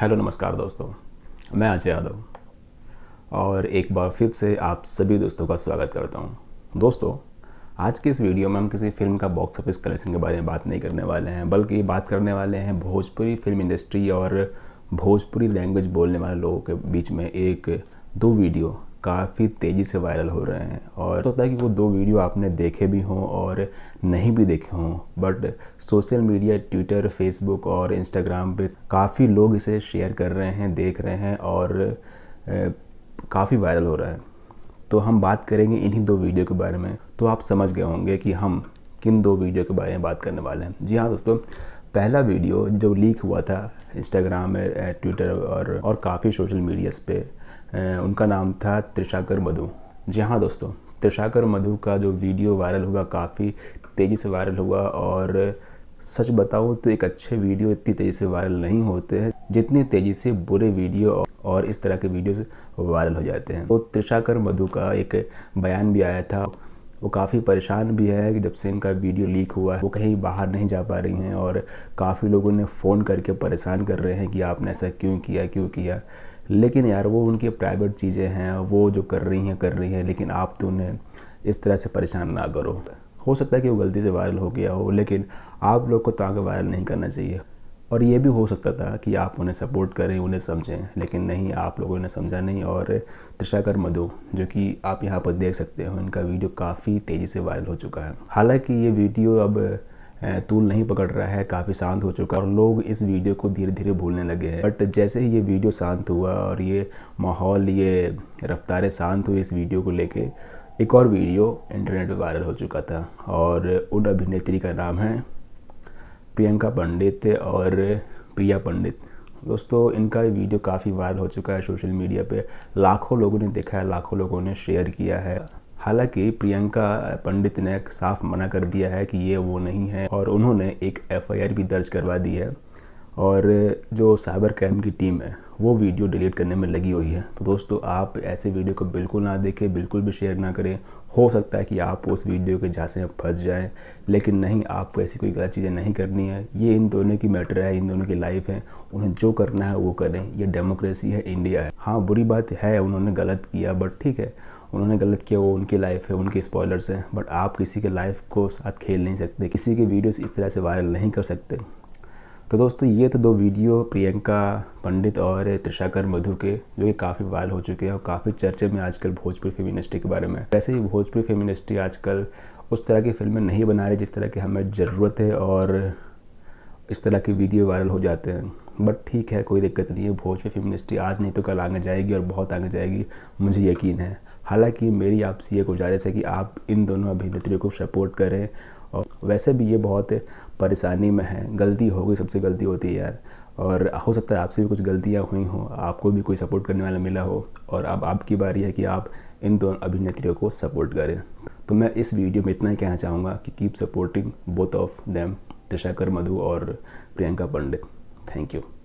hello नमस्कार दोस्तों मैं अजय यादव और एक बार फिर से आप सभी दोस्तों का स्वागत करता हूं दोस्तों आज के इस वीडियो में हम किसी फिल्म का बॉक्स ऑफिस कलेक्शन के बारे में बात नहीं करने वाले हैं बल्कि बात करने वाले हैं भोजपुरी फिल्म इंडस्ट्री और भोजपुरी लैंग्वेज बोलने वाले लोगों के बीच में एक दो वीडियो काफ़ी तेज़ी से वायरल हो रहे हैं और होता है कि वो दो वीडियो आपने देखे भी हों और नहीं भी देखे हों but social media Twitter Facebook और इंस्टाग्राम पे काफ़ी लोग इसे शेयर कर रहे हैं देख रहे हैं और काफ़ी वायरल हो रहा है तो हम बात करेंगे इन्हीं दो वीडियो के बारे में तो आप समझ गए होंगे कि हम किन दो वीडियो के बारे में बात करने वाले हैं जी हाँ दोस्तों पहला वीडियो जो लीक हुआ था इंस्टाग्राम ट्विटर और और काफ़ी सोशल मीडियाज़ पे उनका नाम था त्रिशाकर मधु जी हाँ दोस्तों त्रिशाकर मधु का जो वीडियो वायरल हुआ काफ़ी तेज़ी से वायरल हुआ और सच बताऊँ तो एक अच्छे वीडियो इतनी तेज़ी से वायरल नहीं होते हैं जितनी तेज़ी से बुरे वीडियो और इस तरह के वीडियोस वायरल हो जाते हैं तो त्रिशाकर मधु का एक बयान भी आया था वो काफ़ी परेशान भी है कि जब से इनका वीडियो लीक हुआ है वो कहीं बाहर नहीं जा पा रही हैं और काफ़ी लोग उन्हें फ़ोन करके परेशान कर रहे हैं कि आपने ऐसा क्यों किया क्यों किया लेकिन यार वो उनकी प्राइवेट चीज़ें हैं वो जो कर रही हैं कर रही हैं लेकिन आप तो उन्हें इस तरह से परेशान ना करो हो सकता है कि वो गलती से वायरल हो गया हो लेकिन आप लोग को तो आगे वायरल नहीं करना चाहिए और ये भी हो सकता था कि आप उन्हें सपोर्ट करें उन्हें समझें लेकिन नहीं आप लोगों ने समझा नहीं और त्रिशाकर मधु जो कि आप यहाँ पर देख सकते हो इनका वीडियो काफ़ी तेज़ी से वायरल हो चुका है हालांकि ये वीडियो अब तूल नहीं पकड़ रहा है काफ़ी शांत हो चुका है और लोग इस वीडियो को धीरे धीरे भूलने लगे हैं बट जैसे ही ये वीडियो शांत हुआ और ये माहौल ये रफ्तारें शांत हुई इस वीडियो को लेके एक और वीडियो इंटरनेट पर वायरल हो चुका था और उन अभिनेत्री का नाम है प्रियंका पंडित और प्रिया पंडित दोस्तों इनका वीडियो काफ़ी वायरल हो चुका है सोशल मीडिया पे लाखों लोगों ने देखा है लाखों लोगों ने शेयर किया है हालांकि प्रियंका पंडित ने साफ मना कर दिया है कि ये वो नहीं है और उन्होंने एक एफआईआर भी दर्ज करवा दी है और जो साइबर क्राइम की टीम है वो वीडियो डिलीट करने में लगी हुई है तो दोस्तों आप ऐसे वीडियो को बिल्कुल ना देखें बिल्कुल भी शेयर ना करें हो सकता है कि आप उस वीडियो के झांसे में फंस जाएं लेकिन नहीं आपको ऐसी कोई गलत चीज़ें नहीं करनी है ये इन दोनों की मैटर है इन दोनों की लाइफ है उन्हें जो करना है वो करें ये डेमोक्रेसी है इंडिया है हाँ बुरी बात है उन्होंने गलत किया बट ठीक है उन्होंने गलत किया वो उनकी लाइफ है उनके स्पॉयलर्स हैं बट आप किसी के लाइफ को साथ खेल नहीं सकते किसी के वीडियोस इस तरह से वायरल नहीं कर सकते तो दोस्तों ये तो दो वीडियो प्रियंका पंडित और त्रिशाकर मधु के जो कि काफ़ी वायरल हो चुके हैं और काफ़ी चर्चे में आजकल भोजपुरी इंडस्ट्री के बारे में वैसे ही भोजपुरी फेमिनिस्टी आजकल उस तरह की फिल्में नहीं बना रही जिस तरह की हमें ज़रूरत है और इस तरह के वीडियो वायरल हो जाते हैं बट ठीक है कोई दिक्कत नहीं है भोजपुरी इंडस्ट्री आज नहीं तो कल आगे जाएगी और बहुत आगे जाएगी मुझे यकीन है हालांकि मेरी आपसे ये गुजारिश है कि आप इन दोनों अभिनेत्रियों को सपोर्ट करें और वैसे भी ये बहुत परेशानी में है गलती हो गई सबसे गलती होती है यार और हो सकता है आपसे भी कुछ गलतियाँ हुई हों आपको भी कोई सपोर्ट करने वाला मिला हो और अब आपकी बारी है कि आप इन दोनों अभिनेत्रियों को सपोर्ट करें तो मैं इस वीडियो में इतना ही कहना चाहूँगा कि keep supporting both of them Trishakar Madhu और प्रियंका पंडित थैंक यू